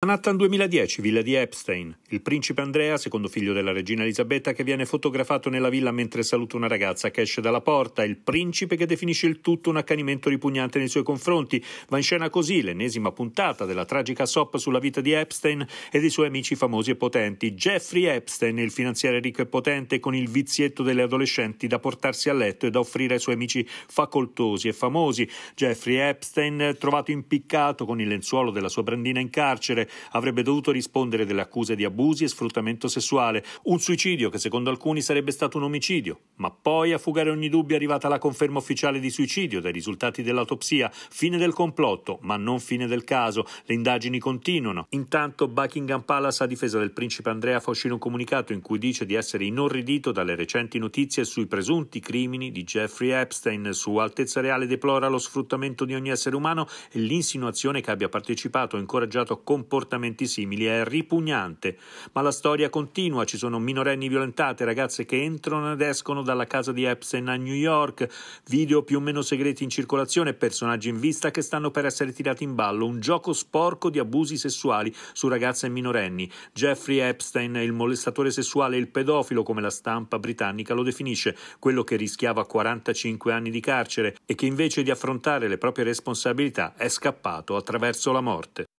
Manhattan 2010, villa di Epstein. Il principe Andrea, secondo figlio della regina Elisabetta, che viene fotografato nella villa mentre saluta una ragazza che esce dalla porta. Il principe che definisce il tutto un accanimento ripugnante nei suoi confronti. Va in scena così l'ennesima puntata della tragica sop sulla vita di Epstein e dei suoi amici famosi e potenti. Jeffrey Epstein, il finanziere ricco e potente, con il vizietto delle adolescenti da portarsi a letto e da offrire ai suoi amici facoltosi e famosi. Jeffrey Epstein, trovato impiccato con il lenzuolo della sua brandina in carcere avrebbe dovuto rispondere delle accuse di abusi e sfruttamento sessuale, un suicidio che secondo alcuni sarebbe stato un omicidio, ma poi a fugare ogni dubbio è arrivata la conferma ufficiale di suicidio dai risultati dell'autopsia, fine del complotto, ma non fine del caso, le indagini continuano. Intanto Buckingham Palace a difesa del principe Andrea fa uscire un comunicato in cui dice di essere inorridito dalle recenti notizie sui presunti crimini di Jeffrey Epstein, sua altezza reale deplora lo sfruttamento di ogni essere umano e l'insinuazione che abbia partecipato o incoraggiato comportamenti comportamenti simili è ripugnante. Ma la storia continua, ci sono minorenni violentate, ragazze che entrano ed escono dalla casa di Epstein a New York, video più o meno segreti in circolazione, personaggi in vista che stanno per essere tirati in ballo, un gioco sporco di abusi sessuali su ragazze e minorenni. Jeffrey Epstein, il molestatore sessuale e il pedofilo, come la stampa britannica lo definisce, quello che rischiava 45 anni di carcere e che invece di affrontare le proprie responsabilità è scappato attraverso la morte.